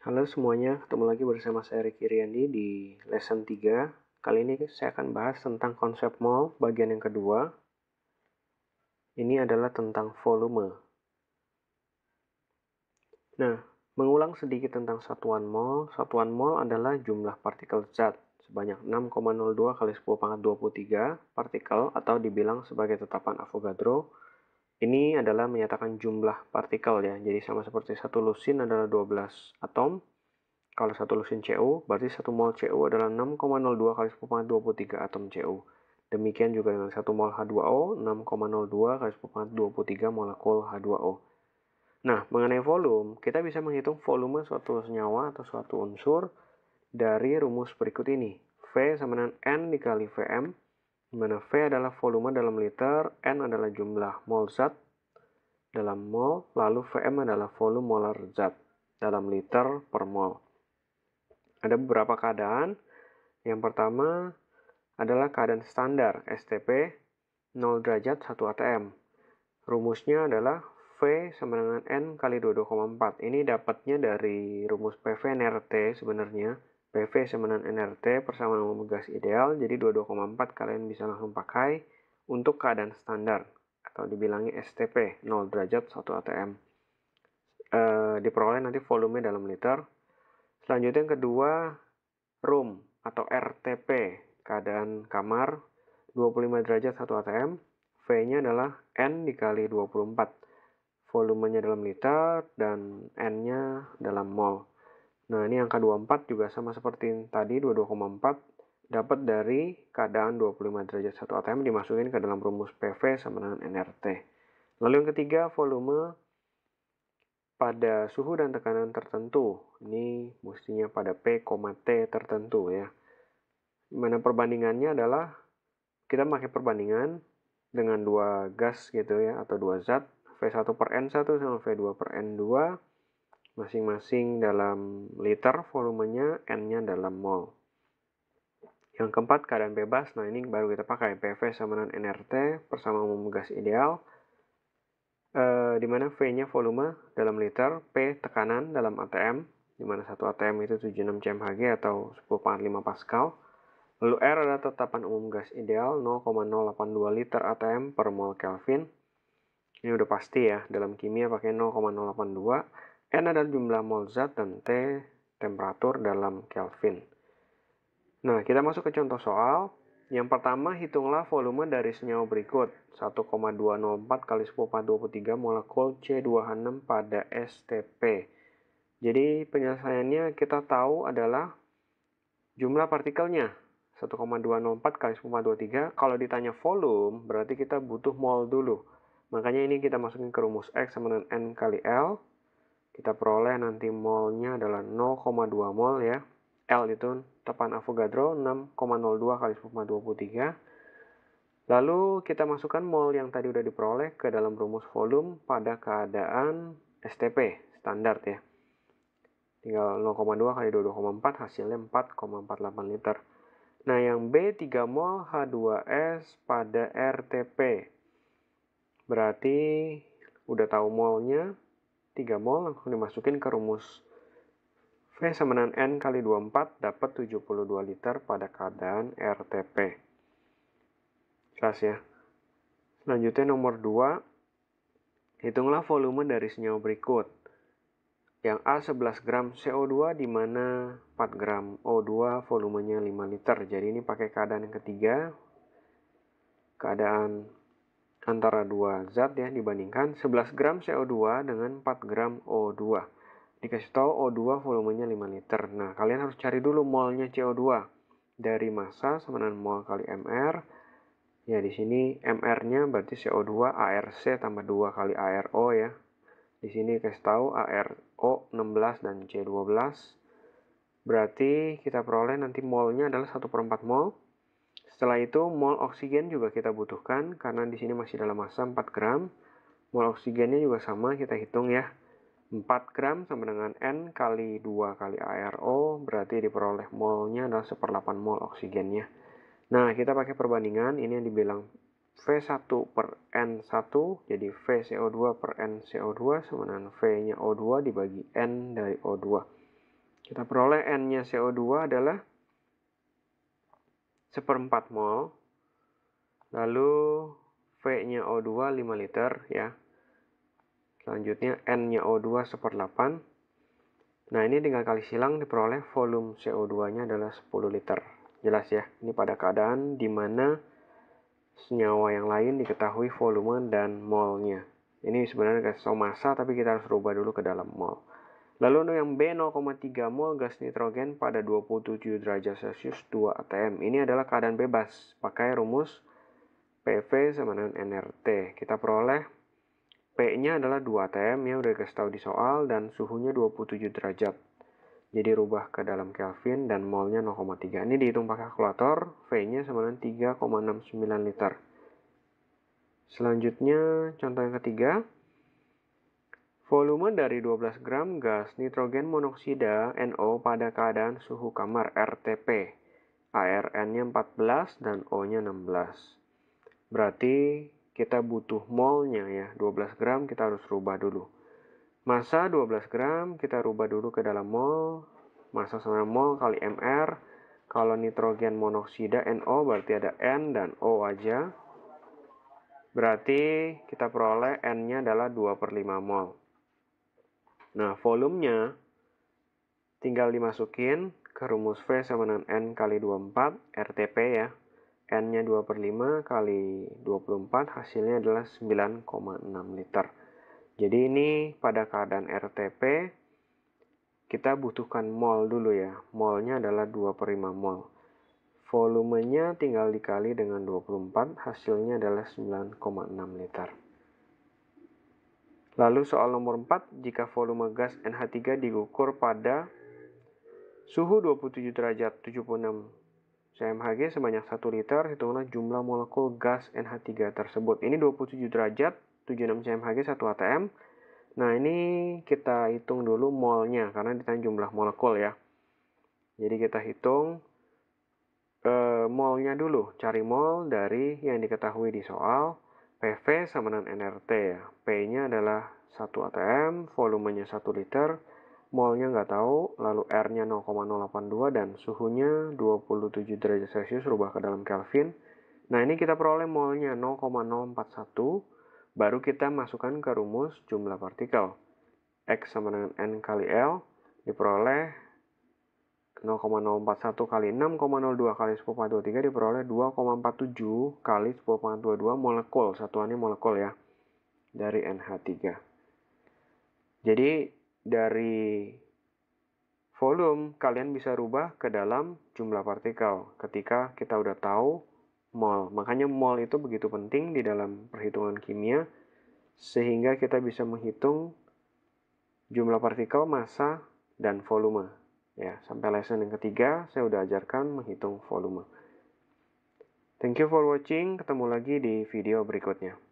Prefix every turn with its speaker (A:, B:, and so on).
A: Halo semuanya, ketemu lagi bersama saya Riki Riyandi di lesson 3. Kali ini saya akan bahas tentang konsep mall bagian yang kedua. Ini adalah tentang volume. Nah, mengulang sedikit tentang satuan mol. Satuan mol adalah jumlah partikel zat sebanyak 6,02 kali 10 pangkat 23 partikel atau dibilang sebagai tetapan Avogadro ini adalah menyatakan jumlah partikel ya. Jadi sama seperti satu lusin adalah 12 atom. Kalau satu lusin CO, berarti satu mol CO adalah 6,02 kali 23 atom CO. Demikian juga dengan satu mol H2O, 6,02 kali 23 molekul H2O. Nah, mengenai volume, kita bisa menghitung volume suatu senyawa atau suatu unsur dari rumus berikut ini. V sama dengan N dikali VM Mana V adalah volume dalam liter, N adalah jumlah mol zat dalam mol, lalu VM adalah volume molar zat dalam liter per mol. Ada beberapa keadaan. Yang pertama adalah keadaan standar STP 0 derajat 1 atm. Rumusnya adalah V sama dengan N kali 22,4. Ini dapatnya dari rumus PV NRT sebenarnya. PV semenan NRT persamaan umum gas ideal, jadi 22,4 kalian bisa langsung pakai untuk keadaan standar atau dibilangnya STP 0 derajat 1 atm. E, eh, diperoleh nanti volume dalam liter. Selanjutnya yang kedua room atau RTP keadaan kamar 25 derajat 1 atm. V-nya adalah N dikali 24. Volumenya dalam liter dan N-nya dalam mol. Nah, ini angka 24 juga sama seperti tadi, 22,4 dapat dari keadaan 25 derajat 1 ATM dimasukin ke dalam rumus PV sama dengan NRT. Lalu yang ketiga, volume pada suhu dan tekanan tertentu. Ini mestinya pada P, T tertentu ya. Mana perbandingannya adalah kita pakai perbandingan dengan dua gas gitu ya atau dua zat V1 per N1 sama V2 per N2 masing-masing dalam liter, volumenya N-nya dalam mol. Yang keempat, keadaan bebas. Nah, ini baru kita pakai. PV sama dengan NRT persamaan umum gas ideal. E, di mana V-nya volume dalam liter, P tekanan dalam ATM, di mana satu ATM itu 76 cmHg atau 10,5 Pascal. Lalu R adalah tetapan umum gas ideal 0,082 liter ATM per mol Kelvin. Ini udah pasti ya, dalam kimia pakai 0,082 N kan adalah jumlah mol zat dan T temperatur dalam Kelvin. Nah, kita masuk ke contoh soal. Yang pertama, hitunglah volume dari senyawa berikut. 1,204 kali 10 pangkat 23 molekul c 2 h 6 pada STP. Jadi penyelesaiannya kita tahu adalah jumlah partikelnya 1,204 kali 10 23. Kalau ditanya volume, berarti kita butuh mol dulu. Makanya ini kita masukin ke rumus X sama dengan N kali L kita peroleh nanti molnya adalah 0,2 mol ya. L itu tepan Avogadro 6,02 kali 23 Lalu kita masukkan mol yang tadi udah diperoleh ke dalam rumus volume pada keadaan STP, standar ya. Tinggal 0,2 kali 22,4 hasilnya 4,48 liter. Nah, yang B 3 mol H2S pada RTP. Berarti udah tahu molnya, 3 mol langsung dimasukin ke rumus V sama dengan N kali 24 dapat 72 liter pada keadaan RTP. Jelas ya. Selanjutnya nomor 2, hitunglah volume dari senyawa berikut. Yang A 11 gram CO2 di mana 4 gram O2 volumenya 5 liter. Jadi ini pakai keadaan yang ketiga. Keadaan antara dua zat ya dibandingkan 11 gram CO2 dengan 4 gram O2. Dikasih tahu O2 volumenya 5 liter. Nah, kalian harus cari dulu molnya CO2 dari massa sama dengan mol kali MR. Ya, di sini MR-nya berarti CO2 ARC tambah 2 kali ARO ya. Di sini kasih tahu ARO 16 dan C12. Berarti kita peroleh nanti molnya adalah 1 per 4 mol setelah itu mol oksigen juga kita butuhkan karena di sini masih dalam masa 4 gram. Mol oksigennya juga sama kita hitung ya. 4 gram sama dengan N kali 2 kali ARO berarti diperoleh molnya adalah 1/8 mol oksigennya. Nah, kita pakai perbandingan ini yang dibilang V1 per N1 jadi VCO2 per NCO2 sama dengan V-nya O2 dibagi N dari O2. Kita peroleh N-nya CO2 adalah seperempat mol lalu V-nya O2 5 liter ya selanjutnya N-nya O2 seperdelapan nah ini tinggal kali silang diperoleh volume CO2 nya adalah 10 liter jelas ya ini pada keadaan dimana senyawa yang lain diketahui volume dan molnya ini sebenarnya kayak somasa tapi kita harus rubah dulu ke dalam mol Lalu untuk yang B 0,3 mol gas nitrogen pada 27 derajat Celcius 2 atm. Ini adalah keadaan bebas. Pakai rumus PV sama dengan nRT. Kita peroleh P-nya adalah 2 atm ya udah kasih tahu di soal dan suhunya 27 derajat. Jadi rubah ke dalam Kelvin dan molnya 0,3. Ini dihitung pakai kalkulator. V-nya sama dengan 3,69 liter. Selanjutnya contoh yang ketiga. Volume dari 12 gram gas nitrogen monoksida NO pada keadaan suhu kamar RTP. ARN-nya 14 dan O-nya 16. Berarti kita butuh molnya ya. 12 gram kita harus rubah dulu. Masa 12 gram kita rubah dulu ke dalam mol. Masa sama mol kali MR. Kalau nitrogen monoksida NO berarti ada N dan O aja. Berarti kita peroleh N-nya adalah 2 per 5 mol. Nah, volumenya tinggal dimasukin ke rumus V sama dengan N kali 24, RTP ya. N-nya 2 per 5 kali 24, hasilnya adalah 9,6 liter. Jadi ini pada keadaan RTP, kita butuhkan mol dulu ya. Molnya adalah 2 per 5 mol. Volumenya tinggal dikali dengan 24, hasilnya adalah 9,6 liter. Lalu soal nomor 4, jika volume gas NH3 diukur pada suhu 27 derajat 76 CMHG sebanyak 1 liter, hitunglah jumlah molekul gas NH3 tersebut. Ini 27 derajat, 76 CMHG 1 ATM. Nah, ini kita hitung dulu molnya, karena ditanya jumlah molekul ya. Jadi kita hitung e, molnya dulu, cari mol dari yang diketahui di soal PV sama dengan NRT ya. P-nya adalah 1 ATM, volumenya 1 liter, molnya nggak tahu, lalu R-nya 0,082 dan suhunya 27 derajat Celcius rubah ke dalam Kelvin. Nah ini kita peroleh molnya 0,041, baru kita masukkan ke rumus jumlah partikel. X sama dengan N kali L diperoleh 0,041 kali 6,02 kali 10 pangkat 23 diperoleh 2,47 kali 10 pangkat 22 molekul, satuannya molekul ya, dari NH3. Jadi dari volume kalian bisa rubah ke dalam jumlah partikel ketika kita udah tahu mol. Makanya mol itu begitu penting di dalam perhitungan kimia sehingga kita bisa menghitung jumlah partikel, massa, dan volume. Ya, sampai lesson yang ketiga, saya udah ajarkan menghitung volume. Thank you for watching, ketemu lagi di video berikutnya.